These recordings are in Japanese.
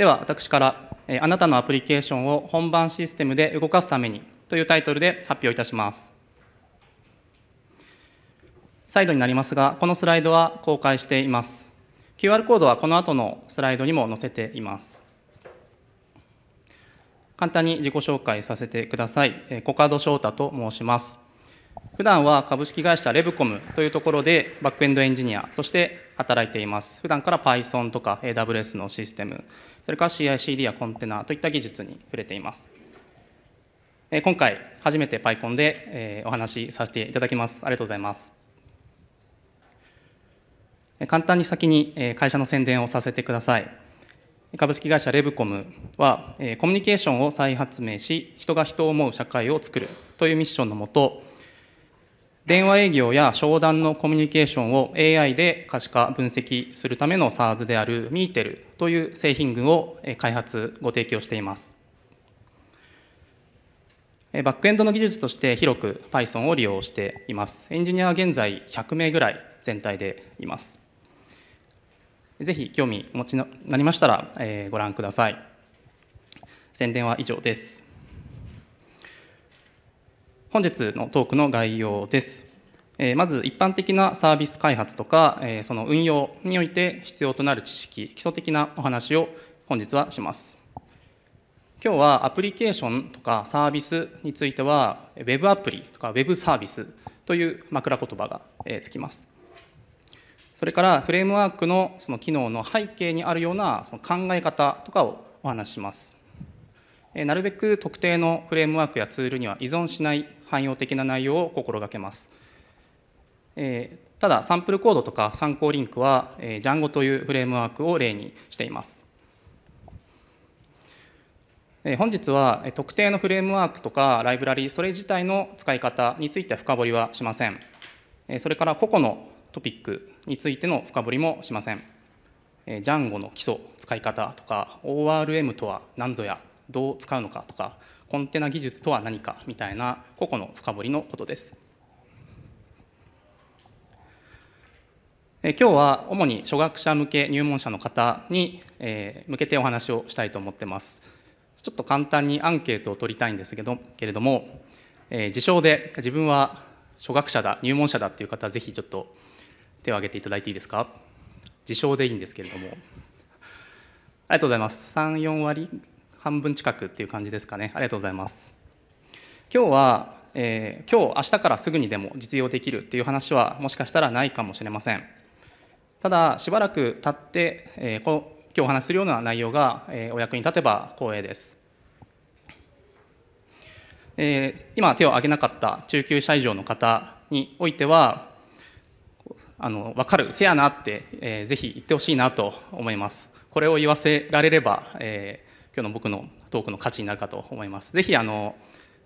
では私から「あなたのアプリケーションを本番システムで動かすために」というタイトルで発表いたします再度になりますがこのスライドは公開しています QR コードはこの後のスライドにも載せています簡単に自己紹介させてくださいコカド翔太と申します普段は株式会社レブコムというところでバックエンドエンジニアとして働いています。普段から Python とか AWS のシステム、それから CICD やコンテナといった技術に触れています。今回初めて PyCon でお話しさせていただきます。ありがとうございます。簡単に先に会社の宣伝をさせてください。株式会社レブコムはコミュニケーションを再発明し人が人を思う社会を作るというミッションのもと電話営業や商談のコミュニケーションを AI で可視化分析するための SARS であるミーテルという製品群を開発ご提供していますバックエンドの技術として広く Python を利用していますエンジニアは現在100名ぐらい全体でいますぜひ興味お持ちになりましたらご覧ください宣伝は以上です本日のトークの概要です。まず一般的なサービス開発とかその運用において必要となる知識基礎的なお話を本日はします。今日はアプリケーションとかサービスについては Web アプリとか Web サービスという枕言葉がつきます。それからフレームワークのその機能の背景にあるようなその考え方とかをお話しします。なるべく特定のフレームワークやツールには依存しない汎用的な内容を心がけます。えただ、サンプルコードとか参考リンクは、え Django というフレームワークを例にしています。え本日は、特定のフレームワークとかライブラリそれ自体の使い方について深掘りはしません。えそれから、個々のトピックについての深掘りもしません。え Django の基礎、使い方とか、ORM とは何ぞやどう使うのかとかコンテナ技術とは何かみたいな個々の深掘りのことです。え今日は主に初学者向け入門者の方に、え向けてお話をしたいと思ってます。ちょっと簡単にアンケートを取りたいんですけどけれども、え自称で自分は初学者だ入門者だっていう方はぜひちょっと手を挙げていただいていいですか自称でいいんですけれどもありがとうございます34割半分近くっていう感じですかねありがとうございます今日は、えー、今日明日からすぐにでも実用できるっていう話はもしかしたらないかもしれませんただしばらく経って、えー、こ今日お話しするような内容が、えー、お役に立てば光栄ですえー、今手を挙げなかった中級者以上の方においてはあの分かるせやなって、えー、ぜひ言ってほしいなと思いますこれを言わせられれば、え今日の僕のトークの価値になるかと思います。ぜひあの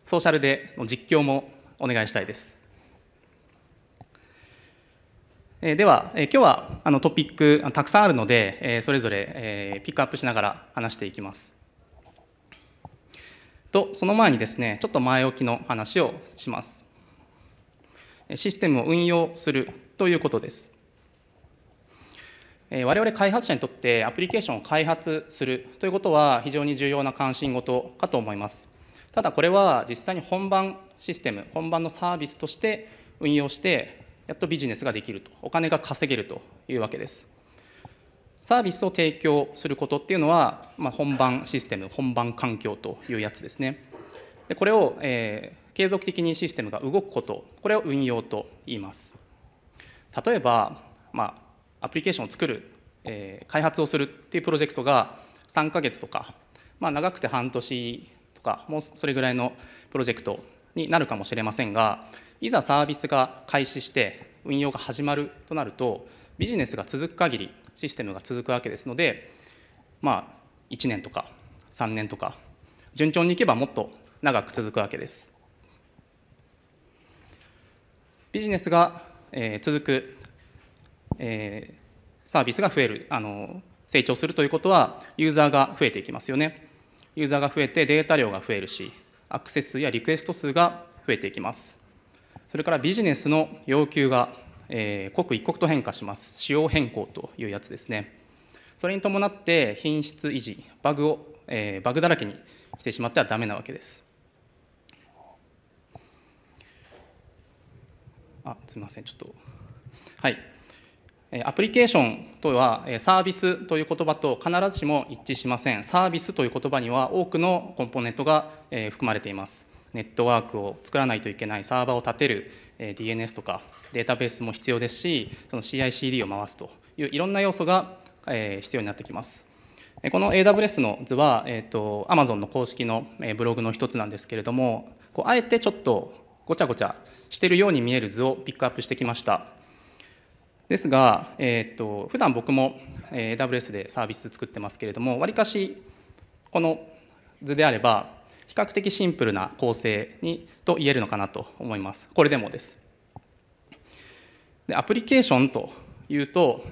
ソーシャルでの実況もお願いしたいです。えでは、え今日はあのトピックたくさんあるので、えそれぞれ、えピックアップしながら話していきます。とその前にですねちょっと前置きの話をします。システムを運用するということです。我々開発者にとってアプリケーションを開発するということは非常に重要な関心事かと思いますただこれは実際に本番システム本番のサービスとして運用してやっとビジネスができるとお金が稼げるというわけですサービスを提供することっていうのは、まあ、本番システム本番環境というやつですねでこれを、えー、継続的にシステムが動くことこれを運用と言います例えば、まあアプリケーションを作る、えー、開発をするっていうプロジェクトが3ヶ月とか、まあ、長くて半年とかもうそれぐらいのプロジェクトになるかもしれませんがいざサービスが開始して運用が始まるとなるとビジネスが続く限りシステムが続くわけですのでまあ1年とか3年とか順調にいけばもっと長く続くわけですビジネスが続くえサービスが増えるあの成長するということはユーザーが増えていきますよねユーザーが増えてデータ量が増えるしアクセス数やリクエスト数が増えていきますそれからビジネスの要求が、えー、刻一刻と変化します仕様変更というやつですねそれに伴って品質維持バグを、えー、バグだらけにしてしまってはダメなわけですあすみませんちょっとはいアプリケーションとはサービスという言葉と必ずしも一致しませんサービスという言葉には多くのコンポーネントが含まれていますネットワークを作らないといけないサーバーを立てる DNS とかデータベースも必要ですしその CICD を回すといういろんな要素が必要になってきますこの AWS の図は、えと、Amazon の公式のブログの一つなんですけれどもこうあえてちょっとごちゃごちゃしてるように見える図をピックアップしてきましたですが、えー、っと普段僕も AWS でサービス作ってますけれどもわりかしこの図であれば比較的シンプルな構成にと言えるのかなと思いますこれでもですでアプリケーションというと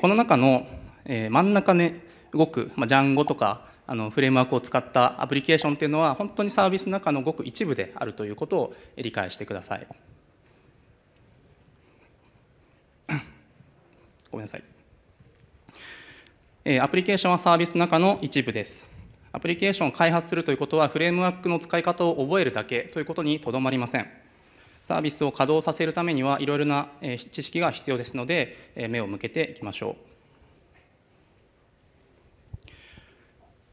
この中の真ん中ね動く、まあ、ジャンゴとかあのフレームワークを使ったアプリケーションというのは本当にサービスの中のごく一部であるということを理解してください。ごめんなさい。アプリケーションはサービスの中の一部です。アプリケーションを開発するということは、フレームワークの使い方を覚えるだけということにとどまりません。サービスを稼働させるためには、いろいろな知識が必要ですので、目を向けていきましょう。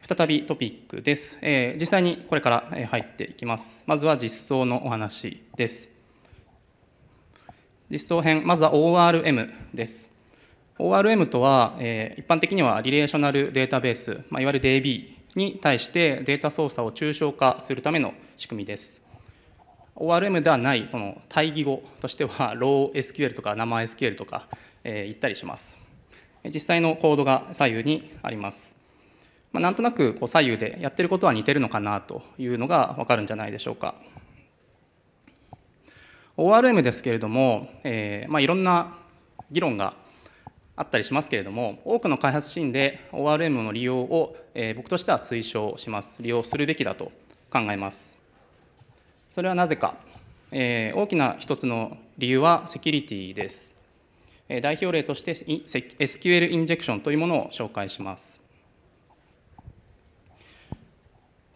再びトピックです、え実際にこれから入っていきますまずは実装のお話です実装編まずは ORM です ORM とは、えー、一般的にはリレーショナルデータベース、まあ、いわゆる DB に対してデータ操作を抽象化するための仕組みです。ORM ではないその対義語としてはロー s q l とか生 SQL とか、えー、言ったりします。実際のコードが左右にあります。まあ、なんとなくこう左右でやってることは似てるのかなというのが分かるんじゃないでしょうか。ORM ですけれども、えーまあ、いろんな議論があったりしますけれども多くの開発シーンで ORM の利用を、えー、僕としては推奨します利用するべきだと考えますそれはなぜか、えー、大きな一つの理由はセキュリティです、えー、代表例として SQL インジェクションというものを紹介します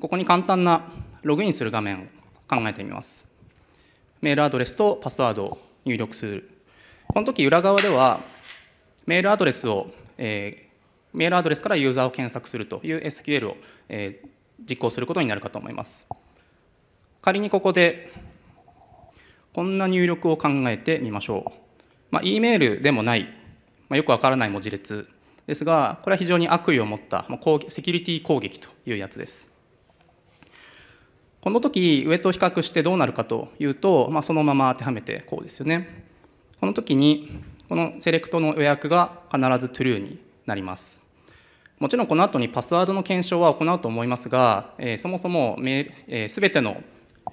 ここに簡単なログインする画面を考えてみますメールアドレスとパスワードを入力するこの時裏側ではメールアドレスを、えー、メールアドレスからユーザーを検索するという SQL を、えー、実行することになるかと思います。仮にここでこんな入力を考えてみましょう。まあ、E メールでもない、まあ、よくわからない文字列ですが、これは非常に悪意を持ったセキュリティ攻撃というやつです。この時上と比較してどうなるかというと、まあ、そのまま当てはめてこうですよね。この時にこのセレクトの予約が必ず True になります。もちろんこの後にパスワードの検証は行うと思いますが、えー、そもそもメール、えー、全ての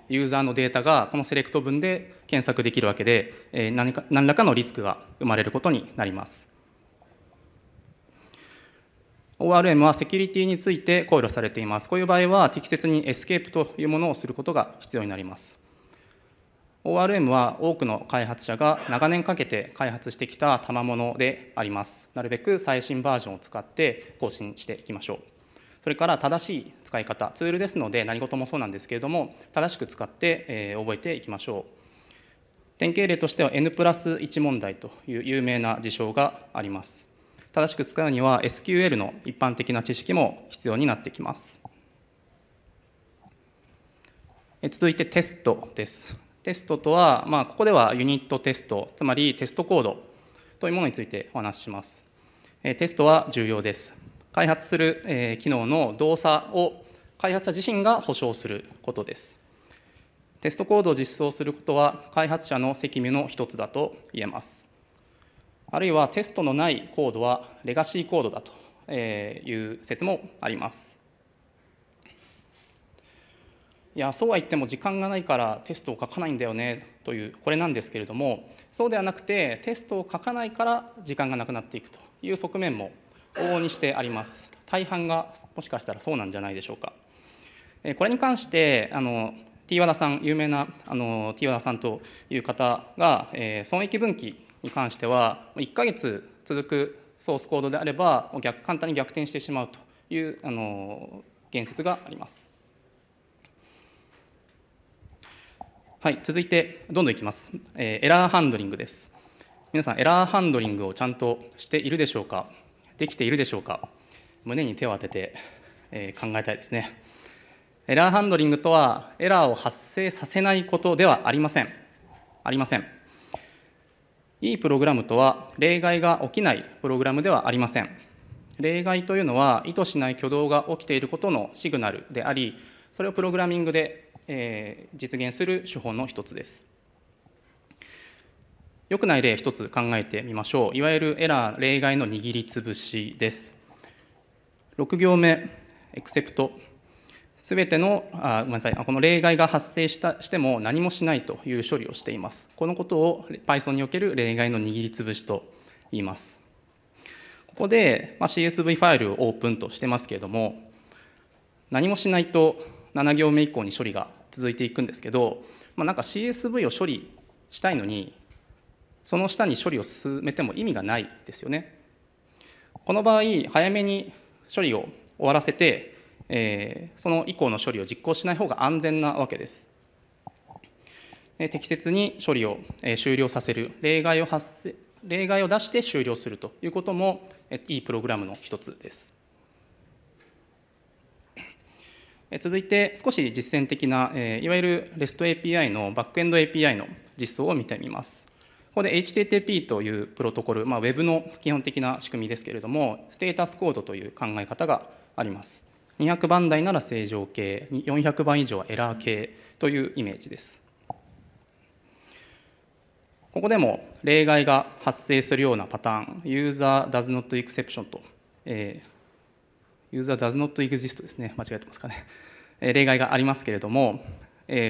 ユーザーのデータがこのセレクト文で検索できるわけで、えー、何か何らかのリスクが生まれることになります。ORM はセキュリティについて考慮されています。こういう場合は適切にエスケープというものをすることが必要になります。ORM は多くの開発者が長年かけて開発してきた賜物であります。なるべく最新バージョンを使って更新していきましょう。それから正しい使い方、ツールですので何事もそうなんですけれども、正しく使って、え覚えていきましょう。典型例としては N プラス1問題という有名な事象があります。正しく使うには SQL の一般的な知識も必要になってきます。続いてテストです。テストとは、まあ、ここではユニットテスト、つまりテストコードというものについてお話しします。えテストは重要です。開発する、え機能の動作を開発者自身が保証することです。テストコードを実装することは開発者の責務の一つだと言えます。あるいはテストのないコードはレガシーコードだという説もあります。いやそうは言っても時間がないからテストを書かないんだよねというこれなんですけれどもそうではなくてテストを書かないから時間がなくなっていくという側面も往々にしてあります大半がもしかしたらそうなんじゃないでしょうかこれに関してあの T 和田さん有名なあの T 和田さんという方が、えー、損益分岐に関しては1ヶ月続くソースコードであれば逆簡単に逆転してしまうというあの言説がありますはい、続いてどんどんいきます、えー、エラーハンドリングです皆さんエラーハンドリングをちゃんとしているでしょうかできているでしょうか胸に手を当てて、えー、考えたいですねエラーハンドリングとはエラーを発生させないことではありませんありませんいいプログラムとは例外が起きないプログラムではありません例外というのは意図しない挙動が起きていることのシグナルでありそれをプログラミングでえー、実現する手法の一つです。良くない例一つ考えてみましょう。いわゆるエラー例外の握りつぶしです。6行目、エクセプト。すべてのあ、ごめんなさい、この例外が発生したしても何もしないという処理をしています。このことを Python における例外の握りつぶしと言います。ここで、まあ、CSV ファイルをオープンとしてますけれども、何もしないと7行目以降に処理が続いていくんですけど、まあ、なんか CSV を処理したいのにその下に処理を進めても意味がないですよね。この場合早めに処理を終わらせて、えー、その以降の処理を実行しない方が安全なわけです。で適切に処理を、えー、終了させる例外を発生例外を出して終了するということも、えー、いいプログラムの一つです。続いて少し実践的な、えいわゆる REST API のバックエンド API の実装を見てみます。ここで HTTP というプロトコル、まあ、Web の基本的な仕組みですけれども、ステータスコードという考え方があります。200番台なら正常系、400番以上はエラー系というイメージです。ここでも例外が発生するようなパターン、User does not exception と、えー、ユーザー does not exist ですね。間違えてますかね。例外がありますけれども、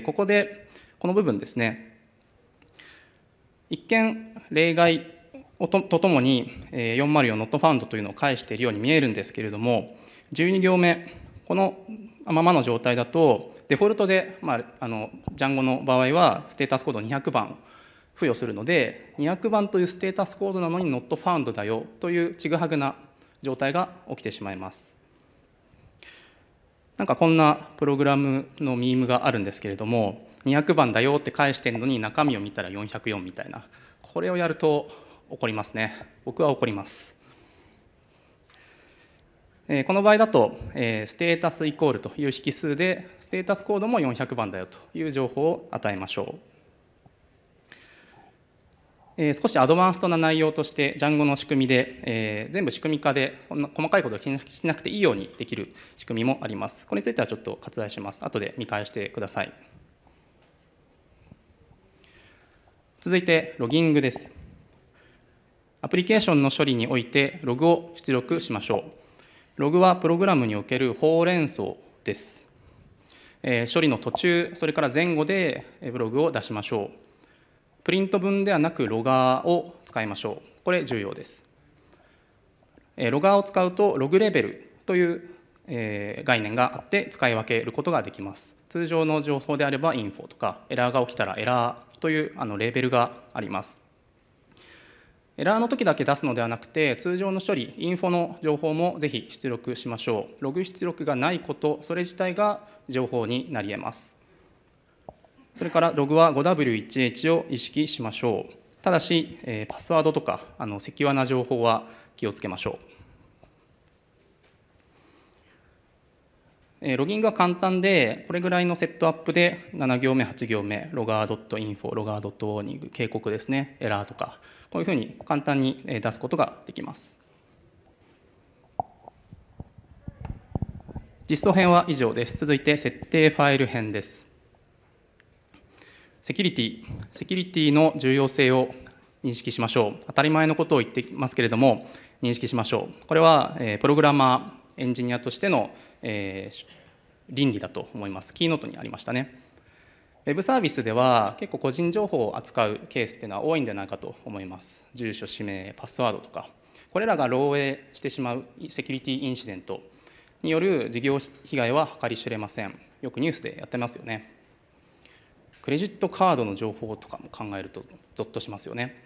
ここで、この部分ですね、一見例外とともに404 not found というのを返しているように見えるんですけれども、12行目、このままの状態だと、デフォルトで、まあ、あの、ジャンゴの場合は、ステータスコード200番付与するので、200番というステータスコードなのに not found だよというちぐはぐな状態が起きてしまいます。なんかこんなプログラムのミームがあるんですけれども200番だよって返してるのに中身を見たら404みたいなこれをやると怒りますね僕は怒ります、えー、この場合だと、えー、ステータスイコールという引数でステータスコードも400番だよという情報を与えましょうえー、少しアドバンストな内容として Django の仕組みで、えー、全部仕組み化でそんな細かいことを気にしなくていいようにできる仕組みもあります。これについてはちょっと割愛します。後で見返してください。続いてロギングです。アプリケーションの処理においてログを出力しましょう。ログはプログラムにおけるほうれん草です。え処理の途中、それから前後でブログを出しましょう。プリント文ではなくロガーを使いましょう。これ重要です。ロガーを使うとログレベルという概念があって使い分けることができます。通常の情報であればインフォとかエラーが起きたらエラーというあのレーベルがあります。エラーの時だけ出すのではなくて通常の処理インフォの情報もぜひ出力しましょう。ログ出力がないことそれ自体が情報になり得ます。それからログは 5W1H を意識しましょう。ただし、えパスワードとかあのセキュアな情報は気をつけましょう。えロギングは簡単で、これぐらいのセットアップで7行目、8行目、ロガー .info、ロガー .warning、警告ですね、エラーとか、こういうふうに簡単に出すことができます。実装編は以上です。続いて設定ファイル編です。セキュリティ、セキュリティの重要性を認識しましょう。当たり前のことを言ってますけれども、認識しましょう。これは、えー、プログラマー、エンジニアとしての、えー、倫理だと思います。キーノートにありましたね。ウェブサービスでは結構個人情報を扱うケースっていうのは多いんじゃないかと思います。住所、氏名、パスワードとか。これらが漏洩してしまうセキュリティインシデントによる事業被害は計り知れません。よくニュースでやってますよね。クレジットカードの情報とかも考えるとゾッとしますよね。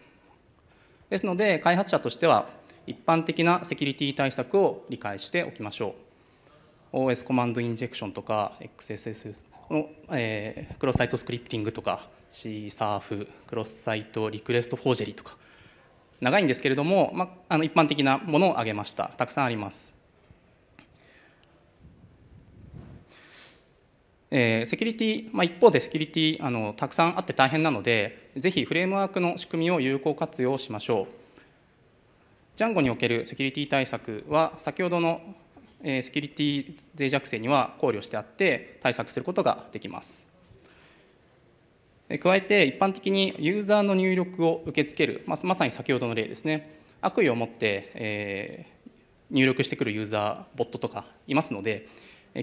ですので開発者としては一般的なセキュリティ対策を理解しておきましょう。OS コマンドインジェクションとか XSS の、えー、クロスサイトスクリプティングとか C サーフクロスサイトリクエストフォージェリーとか長いんですけれども、まあ、あの一般的なものを挙げましたたくさんあります。えー、セキュリティ、まあ、一方でセキュリティあのたくさんあって大変なのでぜひフレームワークの仕組みを有効活用しましょうジャンゴにおけるセキュリティ対策は先ほどの、えー、セキュリティ脆弱性には考慮してあって対策することができます加えて一般的にユーザーの入力を受け付ける、まあ、まさに先ほどの例ですね悪意を持って、えー、入力してくるユーザーボットとかいますので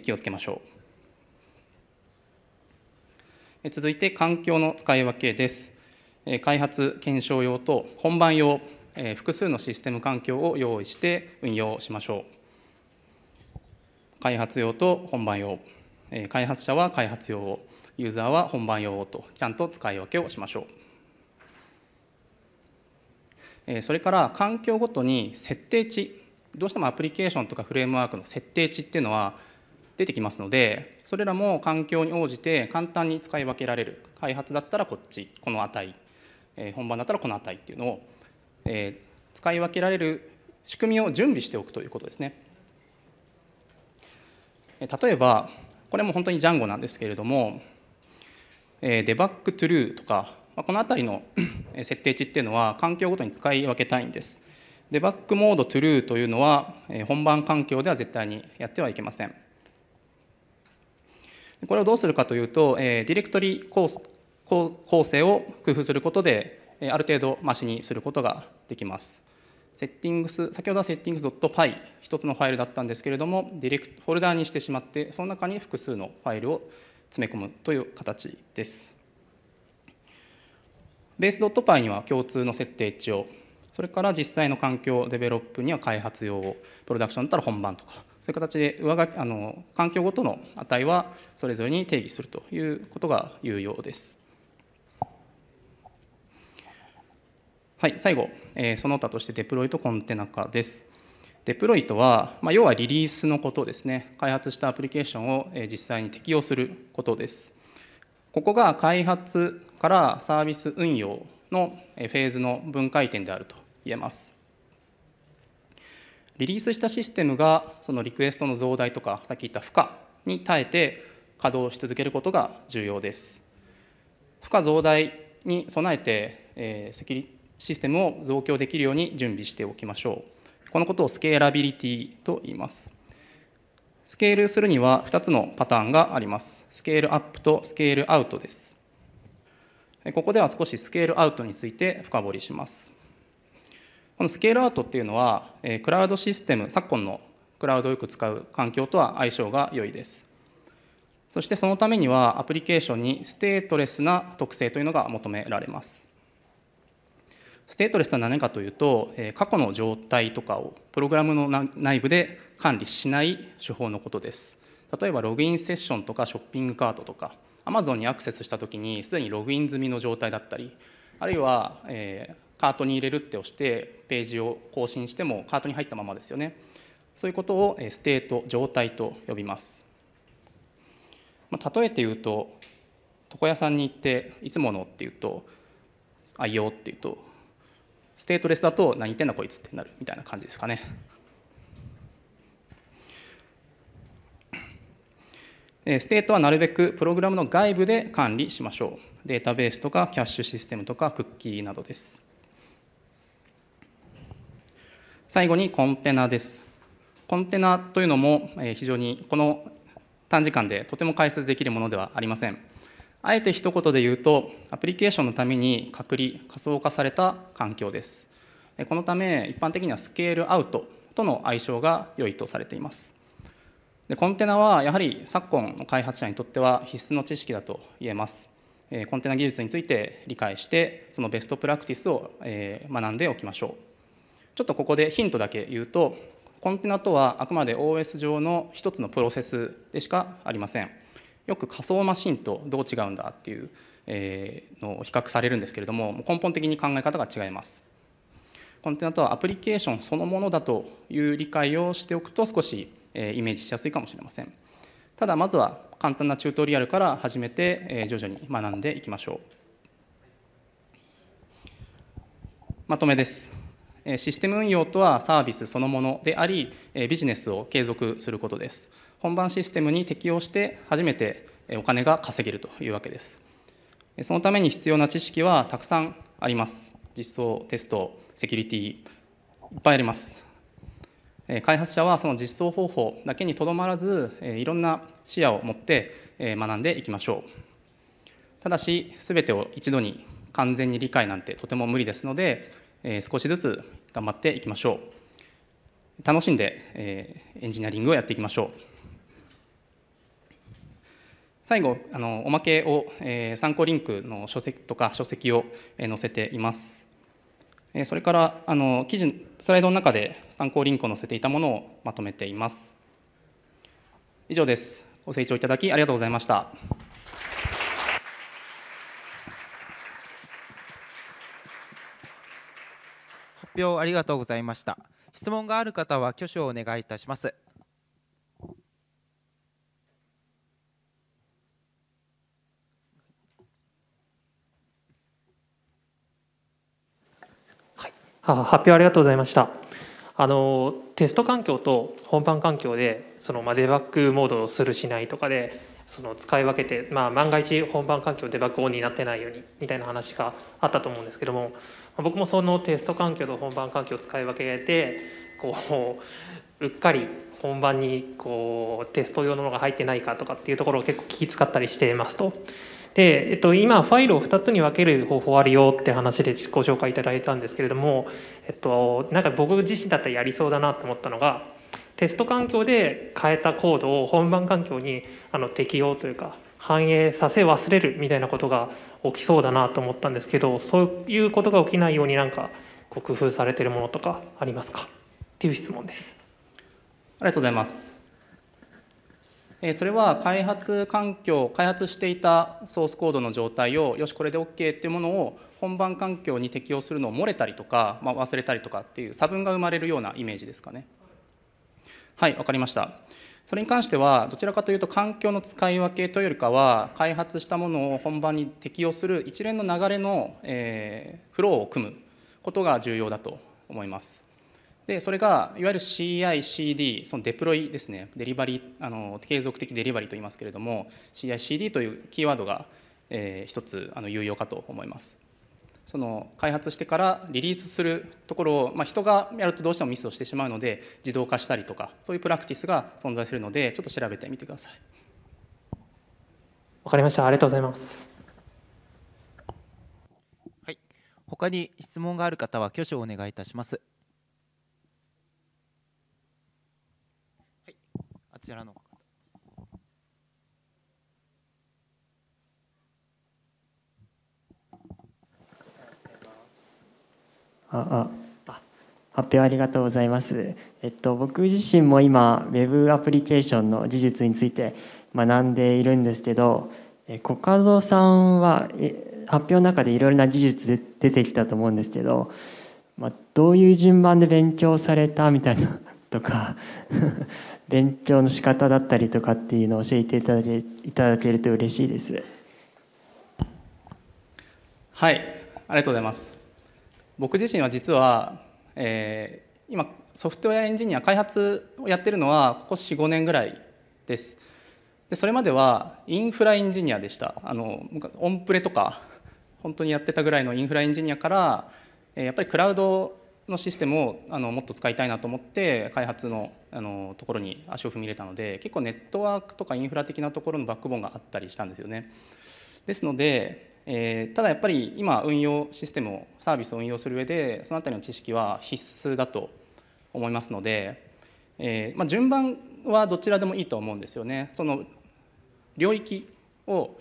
気をつけましょう続いて環境の使い分けです。開発検証用と本番用複数のシステム環境を用意して運用しましょう開発用と本番用開発者は開発用をユーザーは本番用をとちゃんと使い分けをしましょうそれから環境ごとに設定値どうしてもアプリケーションとかフレームワークの設定値っていうのは出てきますのでそれらも環境に応じて簡単に使い分けられる開発だったらこっちこの値、えー、本番だったらこの値っていうのを、えー、使い分けられる仕組みを準備しておくということですね。例えばこれも本当にジャンゴなんですけれども、えー、デバッグトゥルーとか、まあ、この辺りの 設定値っていうのは環境ごとに使い分けたいんです。デバッグモードトゥルーというのは、えー、本番環境では絶対にやってはいけません。これをどうするかというと、えー、ディレクトリ構構成を工夫することで、えある程度マシにすることができます。セッティングス先ほどはセッティングス .py 一つのファイルだったんですけれどもディレクフォルダーにしてしまってその中に複数のファイルを詰め込むという形です。ベース .py には共通の設定値をそれから実際の環境デベロップには開発用をプロダクションだったら本番とかそういう形で上書あの環境ごとの値はそれぞれに定義するということが有用です。はい、最後、えー、その他としてデプロイとコンテナ化です。デプロイとは、まあ、要はリリースのことですね。開発したアプリケーションを実際に適用することです。ここが開発からサービス運用のフェーズの分解点であると言えます。リリースしたシステムがそのリクエストの増大とかさっき言った負荷に耐えて稼働し続けることが重要です負荷増大に備えて、えー、セキュリシステムを増強できるように準備しておきましょうこのことをスケーラビリティと言いますスケールするには2つのパターンがありますスケールアップとスケールアウトですここでは少しスケールアウトについて深掘りしますこのスケールアウトっていうのは、えクラウドシステム昨今のクラウドをよく使う環境とは相性が良いですそしてそのためにはアプリケーションにステートレスな特性というのが求められますステートレスとは何かというと、え過去の状態とかをプログラムの内部で管理しない手法のことです例えばログインセッションとかショッピングカートとか Amazon にアクセスしたときにすでにログイン済みの状態だったりあるいは、えーカートに入れるって押してページを更新してもカートに入ったままですよねそういうことをステート状態と呼びます、まあ、例えて言うと床屋さんに行っていつものっていうと「愛用っていうとステートレスだと「何言ってんだこいつ」ってなるみたいな感じですかねステートはなるべくプログラムの外部で管理しましょうデータベースとかキャッシュシステムとかクッキーなどです最後にコンテナです。コンテナというのも非常にこの短時間でとても解説できるものではありません。あえて一言で言うと、アプリケーションのために隔離、仮想化された環境です。このため、一般的にはスケールアウトとの相性が良いとされています。でコンテナはやはり昨今の開発者にとっては必須の知識だと言えます。コンテナ技術について理解して、そのベストプラクティスを学んでおきましょう。ちょっとここでヒントだけ言うとコンテナとはあくまで OS 上の一つのプロセスでしかありませんよく仮想マシンとどう違うんだっていうのを比較されるんですけれども根本的に考え方が違いますコンテナとはアプリケーションそのものだという理解をしておくと少しイメージしやすいかもしれませんただまずは簡単なチュートリアルから始めて徐々に学んでいきましょうまとめですシステム運用とはサービスそのものでありビジネスを継続することです本番システムに適用して初めてお金が稼げるというわけですそのために必要な知識はたくさんあります実装テストセキュリティいっぱいあります開発者はその実装方法だけにとどまらずいろんな視野を持って学んでいきましょうただし全てを一度に完全に理解なんてとても無理ですので少しずつ頑張っていきましょう楽しんで、えー、エンジニアリングをやっていきましょう最後あのおまけを、えー、参考リンクの書籍とか書籍を、えー、載せていますえそれからあの記事スライドの中で参考リンクを載せていたものをまとめています以上ですご清聴いただきありがとうございました表ありがとうございました質問がある方は挙手をお願いいたします発表ありがとうございましたあのテスト環境と本番環境でその、まあ、デバッグモードをするしないとかでその使い分けて、まあ、万が一本番環境デバッグオンになってないようにみたいな話があったと思うんですけども僕もそのテスト環境と本番環境を使い分けてこううっかり本番にこうテスト用のものが入ってないかとかっていうところを結構気使ったりしてますと。でえっと、今ファイルを2つに分ける方法あるよって話でご紹介いただいたんですけれども、えっと、なんか僕自身だったらやりそうだなと思ったのがテスト環境で変えたコードを本番環境にあの適用というか反映させ忘れるみたいなことが起きそうだなと思ったんですけどそういうことが起きないようになんかこう工夫されてるものとかありますかっていう質問です。ありがとうございます。えそれは開発環境開発していたソースコードの状態をよしこれで OK っていうものを本番環境に適用するのを漏れたりとか、まあ、忘れたりとかっていう差分が生まれるようなイメージですかね。はい、わかりました。それに関しては、どちらかというと環境の使い分けというよりかは、開発したものを本番に適用する一連の流れの、えー、フローを組むことが重要だと思います。でそれがいわゆる CI、CD、そのデプロイですね、デリバリーあの継続的デリバリーと言いますけれども、CI、CD というキーワードが、えー、一つあの有用かと思います。その開発してからリリースするところを、まあ、人がやるとどうしてもミスをしてしまうので自動化したりとかそういうプラクティスが存在するのでちょっと調べてみてください。わかりましたありがとうございます。はい、他に質問がある方は挙手をお願いいたします。はい、あちらのああ発表ありがとうございます、えっと、僕自身も今 Web アプリケーションの技術について学んでいるんですけどコカドさんは発表の中でいろいろな技術で出てきたと思うんですけど、まあ、どういう順番で勉強されたみたいなとか 勉強の仕方だったりとかっていうのを教えていただけいただけると嬉しいです。はい、ありがとうございます。僕自身は実は、えー、今ソフトウェアエンジニア開発をやってるのはここ45年ぐらいですでそれまではインフラエンジニアでしたあのオンプレとか本当にやってたぐらいのインフラエンジニアからやっぱりクラウドのシステムをあのもっと使いたいなと思って開発のあのところに足を踏み入れたので結構ネットワークとかインフラ的なところのバックボーンがあったりしたんですよね。ですのでえー、ただやっぱり今運用システムをサービスを運用する上でそのあたりの知識は必須だと思いますので、えー、まあ、順番はどちらでもいいと思うんですよね。その領域を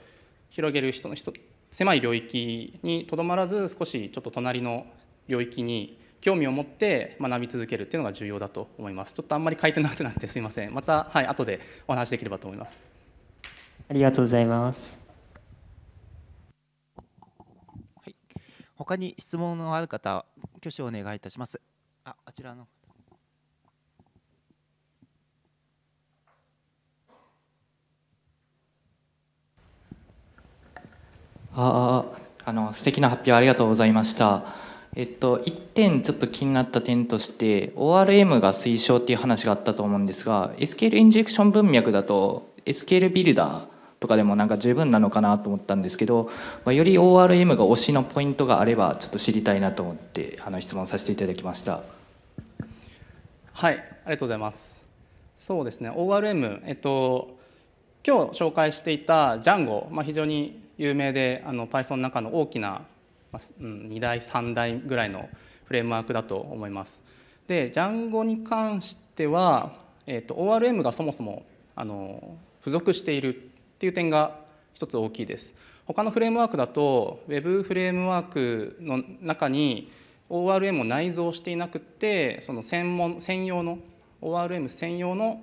広げる人の人狭い領域にとどまらず少しちょっと隣の領域に興味を持って学び続けるっていうのが重要だと思います。ちょっとあんまり回転長くなってすいません。またはい後でお話できればと思います。ありがとうございます。他に質問のある方、挙手をお願いいたします。あ、あちらの。ああの素敵な発表ありがとうございました。えっと、1点ちょっと気になった点として ORM が推奨っていう話があったと思うんですが SQL インジェクション文脈だと SQL ビルダーとかでもなんか十分なのかなと思ったんですけど、まあ、より ORM が推しのポイントがあればちょっと知りたいなと思ってあの質問させていただきましたはいありがとうございますそうですね ORM えっと今日紹介していた Django、まあ、非常に有名であの Python の中の大きな、まあうん、2台3台ぐらいのフレームワークだと思いますで Django に関しては、えっと、ORM がそもそもあの付属しているっていう点が一つ大きいです。他のフレームワークだと Web フレームワークの中に ORM を内蔵していなくてその専門専用の ORM 専用の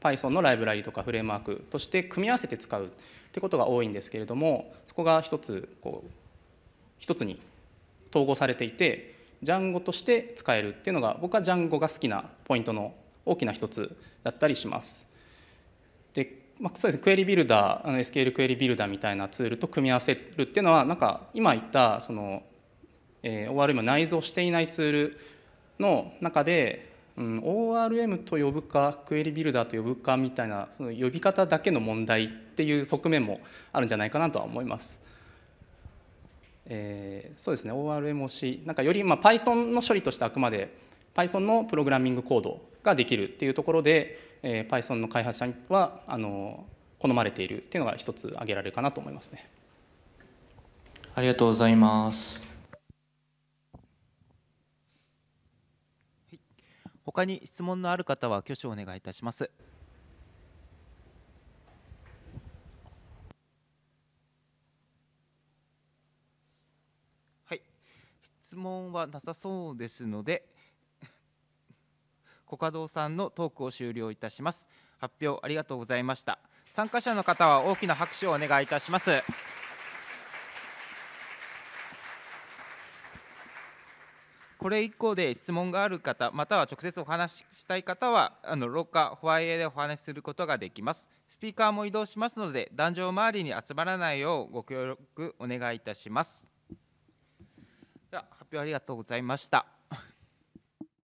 Python のライブラリとかフレームワークとして組み合わせて使うってことが多いんですけれどもそこが一つこう一つに統合されていて Django として使えるっていうのが僕は Django が好きなポイントの大きな一つだったりします。でまあ、そうですクエリビルダーあの SQL クエリビルダーみたいなツールと組み合わせるっていうのはなんか今言ったその、えー、ORM 内蔵していないツールの中で、うん、ORM と呼ぶかクエリビルダーと呼ぶかみたいなその呼び方だけの問題っていう側面もあるんじゃないかなとは思います。えー、そうですね ORMOC なんかより、まあ、Python の処理としてあくまで Python のプログラミングコードができるっていうところでえー、Python の開発者はあの好まれているっていうのが一つ挙げられるかなと思いますね。ありがとうございます。他に質問のある方は挙手をお願いいたします。はい、質問はなさそうですので、コカドさんのトークを終了いたします発表ありがとうございました参加者の方は大きな拍手をお願いいたしますこれ以降で質問がある方または直接お話ししたい方はあの廊下ホワイエでお話しすることができますスピーカーも移動しますので壇上周りに集まらないようご協力お願いいたしますでは発表ありがとうございました